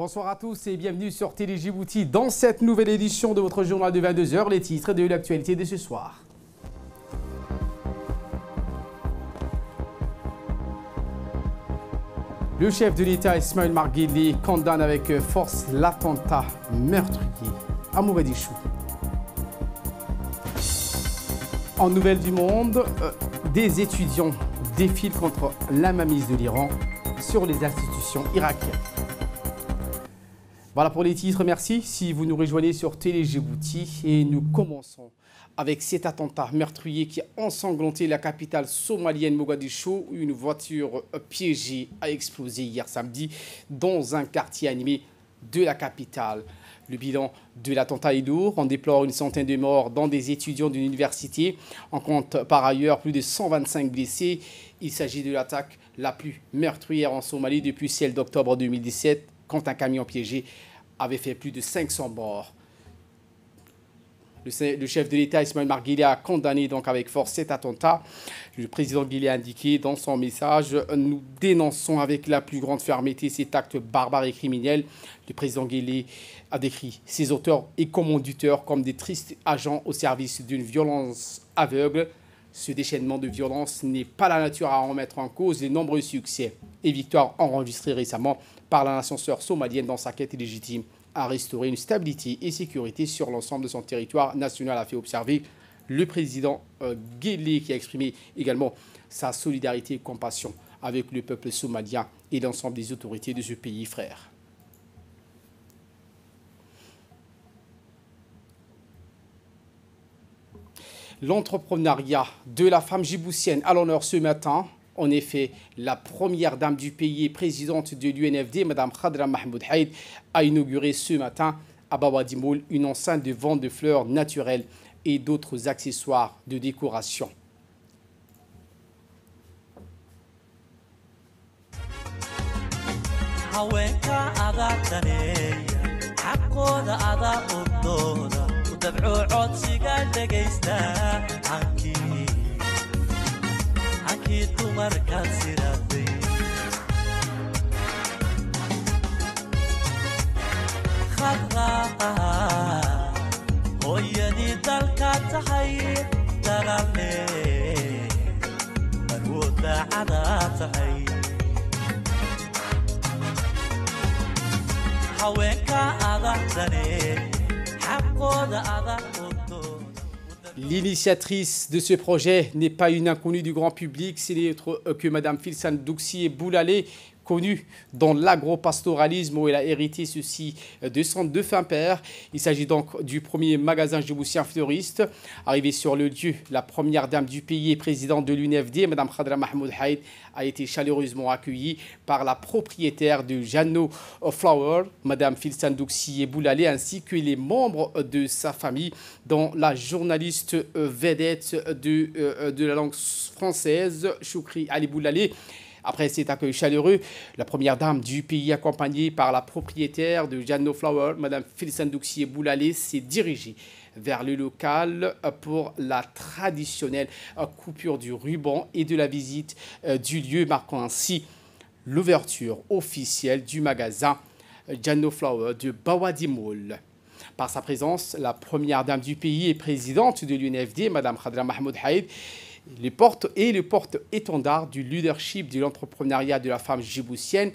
Bonsoir à tous et bienvenue sur Télé Djibouti dans cette nouvelle édition de votre journal de 22h, les titres de l'actualité de ce soir. Le chef de l'État Ismail Marghili, condamne avec force l'attentat meurtrier à Mogadiscio. En Nouvelle du Monde, euh, des étudiants défilent contre la mamise de l'Iran sur les institutions irakiennes. Voilà pour les titres, merci. Si vous nous rejoignez sur Télé Djibouti et nous commençons avec cet attentat meurtrier qui a ensanglanté la capitale somalienne Mogadiscio une voiture piégée a explosé hier samedi dans un quartier animé de la capitale. Le bilan de l'attentat est lourd. On déplore une centaine de morts dans des étudiants d'une université. On compte par ailleurs plus de 125 blessés. Il s'agit de l'attaque la plus meurtrière en Somalie depuis celle d'octobre 2017 quand un camion piégé avait fait plus de 500 morts. Le, chef de l'État, Ismail Marguilé, a condamné donc avec force cet attentat. Le président Guilé a indiqué dans son message Nous dénonçons avec la plus grande fermeté cet acte barbare et criminel. Le président Guilé a décrit ses auteurs et commanditeurs comme des tristes agents au service d'une violence aveugle, ce déchaînement de violence n'est pas la nature à remettre en cause les nombreux succès et victoires enregistrés récemment par la nation somalienne dans sa quête légitime à restaurer une stabilité et sécurité sur l'ensemble de son territoire national, a fait observer le président euh, qui a exprimé également sa solidarité et compassion avec le peuple somalien et l'ensemble des autorités de ce pays frère. L'entrepreneuriat de la femme jiboussienne à l'honneur ce matin. En effet, la première dame du pays et présidente de l'UNFD, Mme Khadra Mahmoud Haïd, a inauguré ce matin à Bawadimoul une enceinte de vente de fleurs naturelles et d'autres accessoires de décoration. dabco codsiga dhegaysta cankii dumarkaad siraaday adaa hooyadii dalkaad tahay dalaale marwood daacadaad tahay haweenka adagdane L'initiatrice de ce projet n'est pas une inconnue du grand public, c'est euh, que Mme Filsan Douxi et Boulalé, connu dans l'agropastoralisme où elle a hérité ceci de son défunt père. Il s'agit donc du premier magasin djiboutien fleuriste. Arrivé sur le lieu, la première dame du pays et présidente de l'UNFD, Mme Khadra Mahmoud Haïd, a été chaleureusement accueillie par la propriétaire de Jano Flower, Mme Filsan Douxi et Boulalé, ainsi que les membres de sa famille, dont la journaliste vedette de, euh, de la langue française, Choukri Ali Boulalé. Après cet accueil chaleureux, la première dame du pays, accompagnée par la propriétaire de Gianno Flower, Mme Félicine Douxier Boulalé, s'est dirigée vers le local pour la traditionnelle coupure du ruban et de la visite euh, du lieu, marquant ainsi l'ouverture officielle du magasin Gianno Flower de Bawadi Mall. Par sa présence, la première dame du pays et présidente de l'UNFD, Mme Khadra Mahmoud Haïd, les portes et les portes étendards du leadership de l'entrepreneuriat de la femme djiboutienne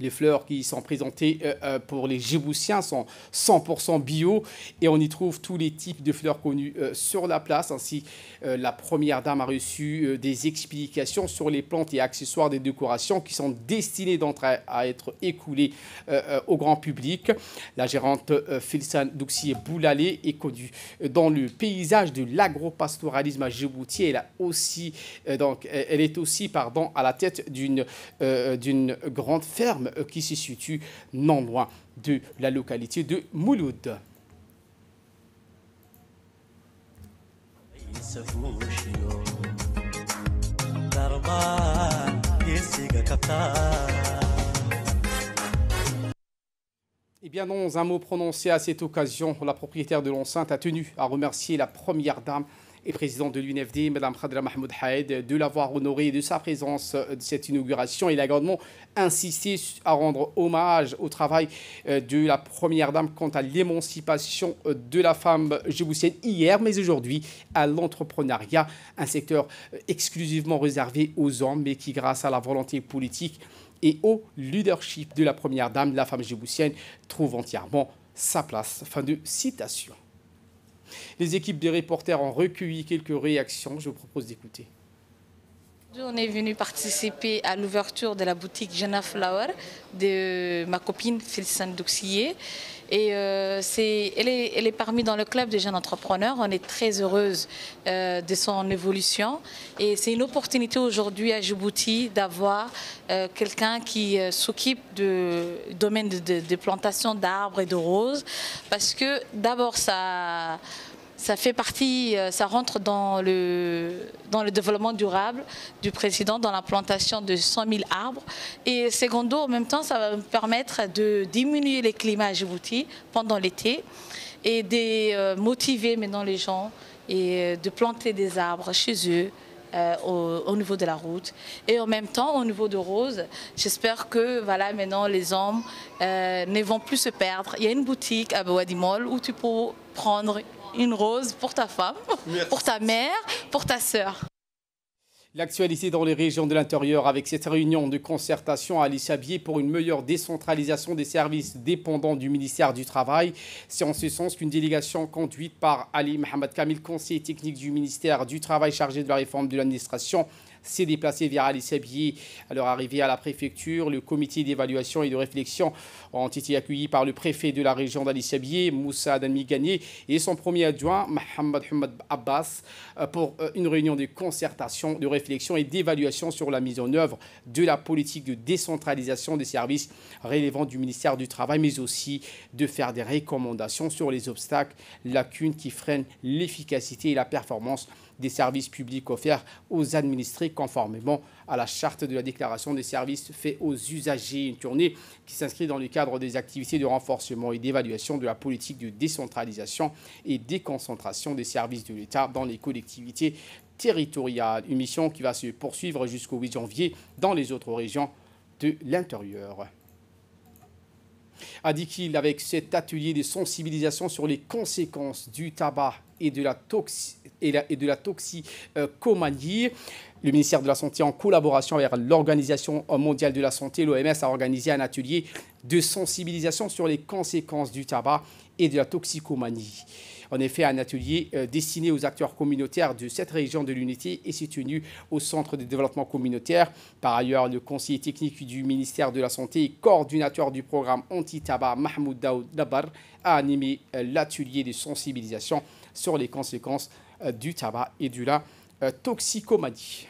les fleurs qui sont présentées euh, euh, pour les Djiboutiens sont 100% bio et on y trouve tous les types de fleurs connues euh, sur la place. Ainsi, la première dame a reçu des explications sur les plantes et accessoires des décorations qui sont destinées à être écoulées au grand public. La gérante Filsan Douxier Boulalé est connue dans le paysage de l'agropastoralisme à Djibouti. Elle, a aussi, donc, elle est aussi pardon, à la tête d'une grande ferme euh, qui se situe non loin de la localité de Mouloud. Et eh bien, dans un mot prononcé à cette occasion, la propriétaire de l'enceinte a tenu à remercier la première dame et présidente de l'UNFD, Mme Khadra Mahmoud Haïd, de l'avoir honoré de sa présence euh, de cette inauguration. Il a grandement insisté à rendre hommage au travail euh, de la Première Dame quant à l'émancipation euh, de la femme djiboutienne hier, mais aujourd'hui à l'entrepreneuriat, un secteur exclusivement réservé aux hommes, mais qui, grâce à la volonté politique et au leadership de la Première Dame, la femme djiboutienne trouve entièrement sa place. Fin de citation. Les équipes des reporters ont recueilli quelques réactions. Je vous propose d'écouter. On est venu participer à l'ouverture de la boutique Jana Flower de ma copine Féliciane Douxier. Et euh, elle, est, elle, est, parmi dans le club des jeunes entrepreneurs. On est très heureuse euh, de son évolution. Et c'est une opportunité aujourd'hui à Djibouti d'avoir euh, quelqu'un qui euh, s'occupe du domaine de, de, de plantation d'arbres et de roses. Parce que d'abord, ça ça fait partie, euh, ça rentre dans le, dans le développement durable du président, dans la plantation de 100 000 arbres. Et secondo, en même temps, ça va me permettre de diminuer les climats à Djibouti pendant l'été et de euh, motiver maintenant les gens et euh, de planter des arbres chez eux. au, niveau de la route. Et en même temps, au niveau de Rose, j'espère que voilà, maintenant les hommes ne vont plus se perdre. Il y a une boutique à Boadimol où tu peux prendre une rose pour ta femme, pour ta mère, pour ta sœur. L'actualité dans les régions de l'intérieur avec cette réunion de concertation à l'Échabier pour une meilleure décentralisation des services dépendants du ministère du Travail. C'est en ce sens qu'une délégation conduite par Ali Mohamed Kamil, conseiller technique du ministère du Travail chargé de la réforme de l'administration, s'est déplacé vers alice À leur arrivée à la préfecture, le comité d'évaluation et de réflexion ont été accueillis par le préfet de la région dalice Sabiye, Moussa Adami Gagné, et son premier adjoint, Mohamed Hamad Abbas, euh, pour euh, une réunion de concertation, de réflexion et d'évaluation sur la mise en œuvre de la politique de décentralisation des services relevant du ministère du Travail, mais aussi de faire des recommandations sur les obstacles, lacunes qui freinent l'efficacité et la performance des services publics offerts aux administrés conformément à la charte de la déclaration des services faits aux usagers. Une tournée qui s'inscrit dans le cadre des activités de renforcement et d'évaluation de la politique de décentralisation et déconcentration des services de l'État dans les collectivités territoriales. Une mission qui va se poursuivre jusqu'au 8 janvier dans les autres régions de l'intérieur a dit qu'il, avec cet atelier de sensibilisation sur les conséquences du tabac et de la toxicité, et, de la toxicomanie. Le ministère de la Santé, en collaboration avec l'Organisation mondiale de la santé, l'OMS, a organisé un atelier de sensibilisation sur les conséquences du tabac et de la toxicomanie. En effet, un atelier euh, destiné aux acteurs communautaires de cette région de l'unité est soutenu au Centre de développement communautaire. Par ailleurs, le conseiller technique du ministère de la Santé et coordinateur du programme anti-tabac Mahmoud Daoud Dabar a animé euh, l'atelier de sensibilisation sur les conséquences euh, du tabac et de la euh, toxicomanie.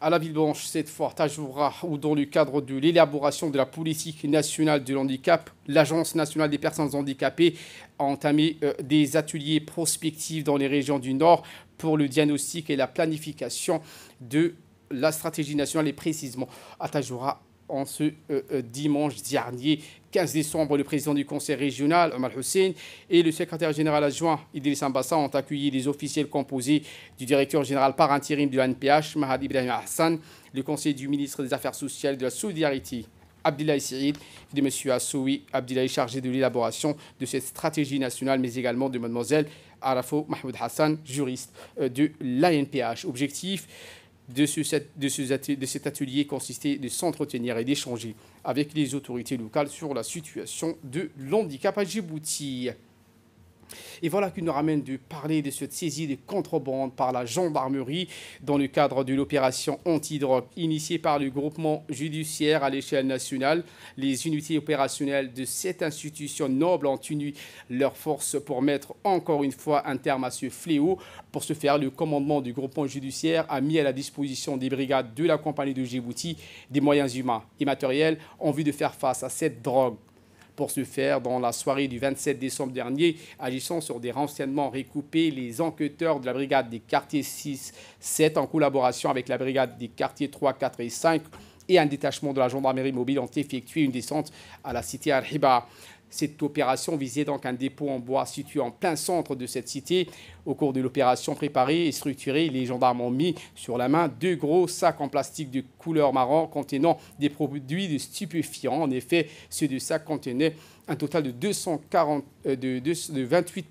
À la Ville blanche, cette à Tajoura, ou dans le cadre de l'élaboration de la politique nationale de l'handicap, l'Agence nationale des personnes handicapées a entamé euh, des ateliers prospectifs dans les régions du Nord pour le diagnostic et la planification de la stratégie nationale et précisément à Tajoura en ce euh, euh, dimanche dernier. 15 décembre, le président du conseil régional, Omar Hussein, et le secrétaire général adjoint, Idriss Sambassa, ont accueilli les officiels composés du directeur général par intérim de l'ANPH, Mahad Ibrahim Hassan, le conseiller du ministre des Affaires sociales de la Solidarité, Abdillah Sirid, et de M. Assoui Abdillah, chargé de l'élaboration de cette stratégie nationale, mais également de Mademoiselle Arafou, Mahmoud Hassan, juriste euh, de l'ANPH. Objectif de, cet atelier consistait de s'entretenir et d'échanger avec les autorités locales sur la situation de l'handicap à Djibouti. Et voilà qui nous ramène de parler de cette saisie de contrebande par la gendarmerie dans le cadre de l'opération anti-drogue initiée par le groupement judiciaire à l'échelle nationale. Les unités opérationnelles de cette institution noble ont tenu leurs forces pour mettre encore une fois un terme à ce fléau. Pour ce faire, le commandement du groupement judiciaire a mis à la disposition des brigades de la compagnie de Djibouti des moyens humains et matériels en vue de faire face à cette drogue pour ce faire dans la soirée du 27 décembre dernier, agissant sur des renseignements recoupés. Les enquêteurs de la brigade des quartiers 6-7, en collaboration avec la brigade des quartiers 3, 4 et 5, et un détachement de la gendarmerie mobile ont effectué une descente à la cité Al-Hiba. Cette opération visait donc un dépôt en bois situé en plein centre de cette cité. Au cours de l'opération préparée et structurée, les gendarmes ont mis sur la main deux gros sacs en plastique de couleur marron contenant des produits de stupéfiants. En effet, ceux deux sacs contenaient un total de, 240, 28